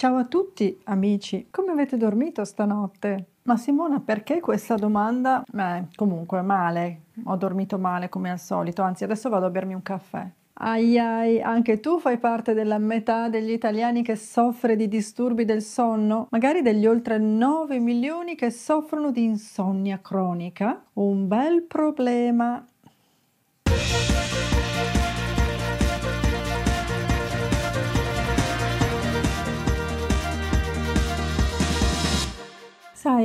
Ciao a tutti amici, come avete dormito stanotte? Ma Simona, perché questa domanda? Beh, comunque, male, ho dormito male come al solito, anzi adesso vado a bermi un caffè. Ai ai, anche tu fai parte della metà degli italiani che soffre di disturbi del sonno? Magari degli oltre 9 milioni che soffrono di insonnia cronica? Un bel problema!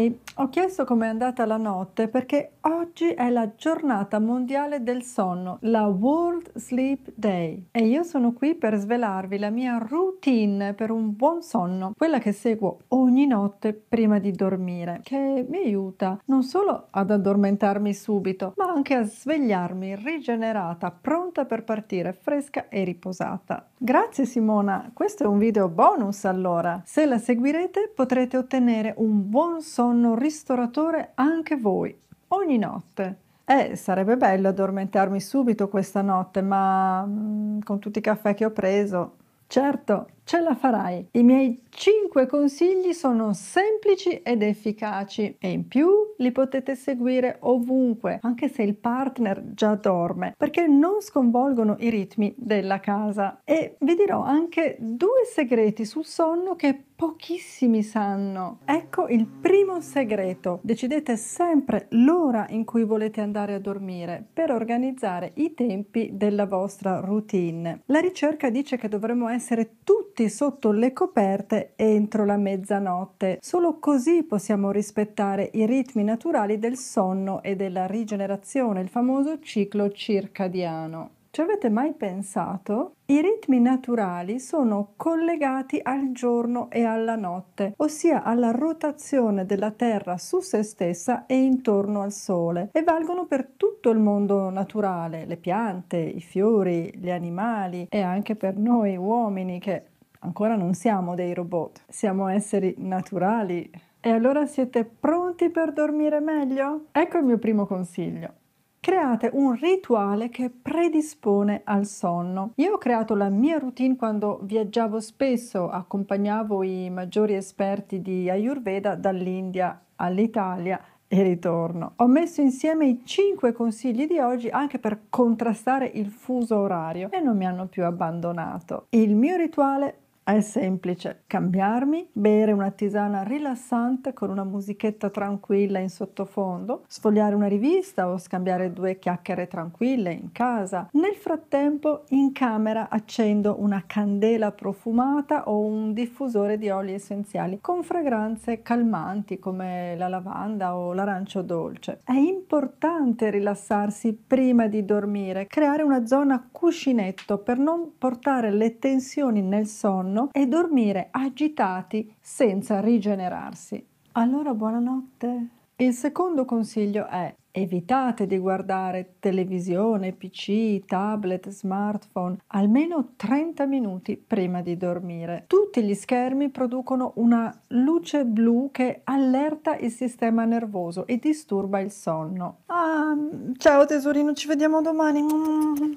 miei, ho chiesto com'è andata la notte perché oggi è la giornata mondiale del sonno, la World Sleep Day e io sono qui per svelarvi la mia routine per un buon sonno, quella che seguo ogni notte prima di dormire, che mi aiuta non solo ad addormentarmi subito, ma anche a svegliarmi rigenerata, pronta per partire, fresca e riposata. Grazie Simona, questo è un video bonus allora. Se la seguirete potrete ottenere un buon sonno sonno ristoratore anche voi, ogni notte. Eh, sarebbe bello addormentarmi subito questa notte, ma mm, con tutti i caffè che ho preso. Certo, ce la farai. I miei 5 consigli sono semplici ed efficaci e in più li potete seguire ovunque, anche se il partner già dorme, perché non sconvolgono i ritmi della casa. E vi dirò anche due segreti sul sonno che pochissimi sanno. Ecco il primo segreto. Decidete sempre l'ora in cui volete andare a dormire per organizzare i tempi della vostra routine. La ricerca dice che dovremmo essere tutti tutti sotto le coperte entro la mezzanotte. Solo così possiamo rispettare i ritmi naturali del sonno e della rigenerazione, il famoso ciclo circadiano. Ci avete mai pensato? I ritmi naturali sono collegati al giorno e alla notte, ossia alla rotazione della Terra su se stessa e intorno al Sole, e valgono per tutto il mondo naturale, le piante, i fiori, gli animali e anche per noi uomini che ancora non siamo dei robot, siamo esseri naturali. E allora siete pronti per dormire meglio? Ecco il mio primo consiglio create un rituale che predispone al sonno. Io ho creato la mia routine quando viaggiavo spesso, accompagnavo i maggiori esperti di Ayurveda dall'India all'Italia e ritorno. Ho messo insieme i 5 consigli di oggi anche per contrastare il fuso orario e non mi hanno più abbandonato. Il mio rituale è semplice cambiarmi, bere una tisana rilassante con una musichetta tranquilla in sottofondo, sfogliare una rivista o scambiare due chiacchiere tranquille in casa. Nel frattempo in camera accendo una candela profumata o un diffusore di oli essenziali con fragranze calmanti come la lavanda o l'arancio dolce. È importante rilassarsi prima di dormire, creare una zona cuscinetto per non portare le tensioni nel sonno sonno e dormire agitati senza rigenerarsi. Allora buonanotte. Il secondo consiglio è Evitate di guardare televisione, PC, tablet, smartphone almeno 30 minuti prima di dormire. Tutti gli schermi producono una luce blu che allerta il sistema nervoso e disturba il sonno. Ah, ciao tesorino, ci vediamo domani.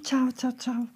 Ciao, ciao, ciao.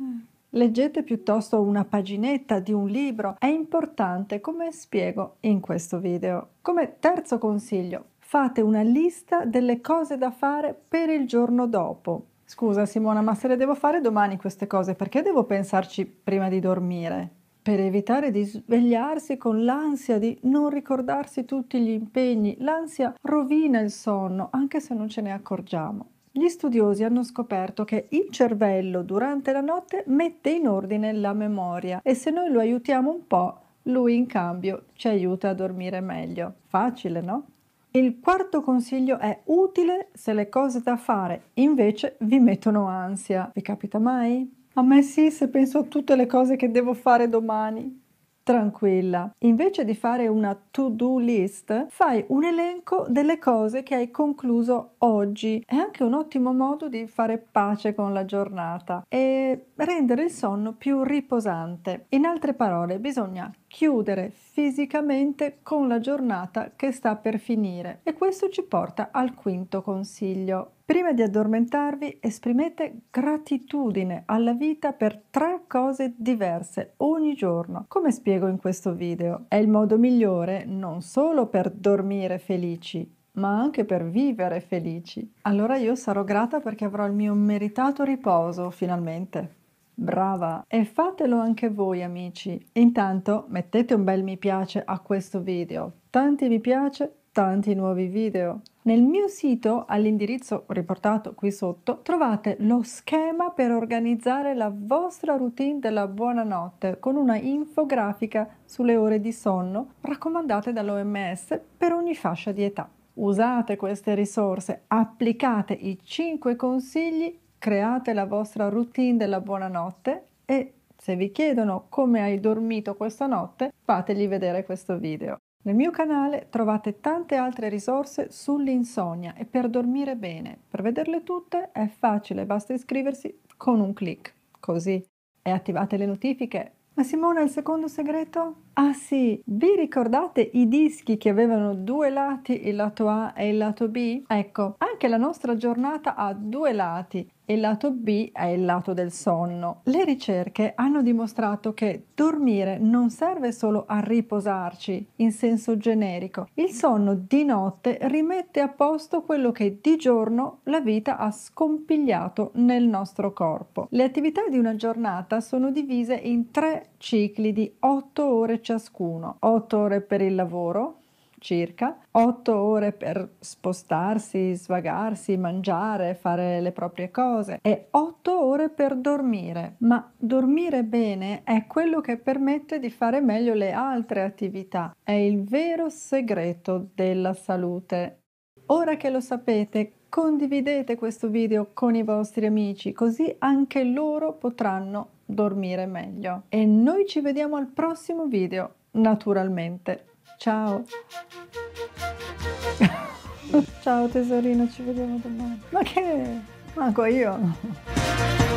Eh. Leggete piuttosto una paginetta di un libro, è importante come spiego in questo video. Come terzo consiglio, fate una lista delle cose da fare per il giorno dopo. Scusa Simona, ma se le devo fare domani queste cose, perché devo pensarci prima di dormire? Per evitare di svegliarsi con l'ansia di non ricordarsi tutti gli impegni, l'ansia rovina il sonno, anche se non ce ne accorgiamo. Gli studiosi hanno scoperto che il cervello durante la notte mette in ordine la memoria e se noi lo aiutiamo un po', lui in cambio ci aiuta a dormire meglio. Facile, no? Il quarto consiglio è utile se le cose da fare invece vi mettono ansia. Vi capita mai? A me sì, se penso a tutte le cose che devo fare domani tranquilla. Invece di fare una to-do list, fai un elenco delle cose che hai concluso oggi. È anche un ottimo modo di fare pace con la giornata e rendere il sonno più riposante. In altre parole, bisogna chiudere fisicamente con la giornata che sta per finire e questo ci porta al quinto consiglio Prima di addormentarvi esprimete gratitudine alla vita per tre cose diverse ogni giorno, come spiego in questo video. È il modo migliore non solo per dormire felici, ma anche per vivere felici. Allora io sarò grata perché avrò il mio meritato riposo finalmente. Brava! E fatelo anche voi amici. Intanto mettete un bel mi piace a questo video. Tanti mi piace, tanti nuovi video. Nel mio sito, all'indirizzo riportato qui sotto, trovate lo schema per organizzare la vostra routine della buonanotte con una infografica sulle ore di sonno raccomandate dall'OMS per ogni fascia di età. Usate queste risorse, applicate i 5 consigli, create la vostra routine della buonanotte e se vi chiedono come hai dormito questa notte, fategli vedere questo video. Nel mio canale trovate tante altre risorse sull'insonnia e per dormire bene. Per vederle tutte è facile, basta iscriversi con un clic, così e attivate le notifiche. Ma Simone, il secondo segreto? Ah sì, vi ricordate i dischi che avevano due lati, il lato A e il lato B? Ecco, anche la nostra giornata ha due lati e il lato B è il lato del sonno. Le ricerche hanno dimostrato che dormire non serve solo a riposarci in senso generico. Il sonno di notte rimette a posto quello che di giorno la vita ha scompigliato nel nostro corpo. Le attività di una giornata sono divise in tre cicli di 8 ore circolari ciascuno, 8 ore per il lavoro circa, 8 ore per spostarsi, svagarsi, mangiare, fare le proprie cose e 8 ore per dormire. Ma dormire bene è quello che permette di fare meglio le altre attività, è il vero segreto della salute. Ora che lo sapete, condividete questo video con i vostri amici, così anche loro potranno dormire meglio. E noi ci vediamo al prossimo video, naturalmente. Ciao! Ciao tesorino, ci vediamo domani. Ma che? Manco io!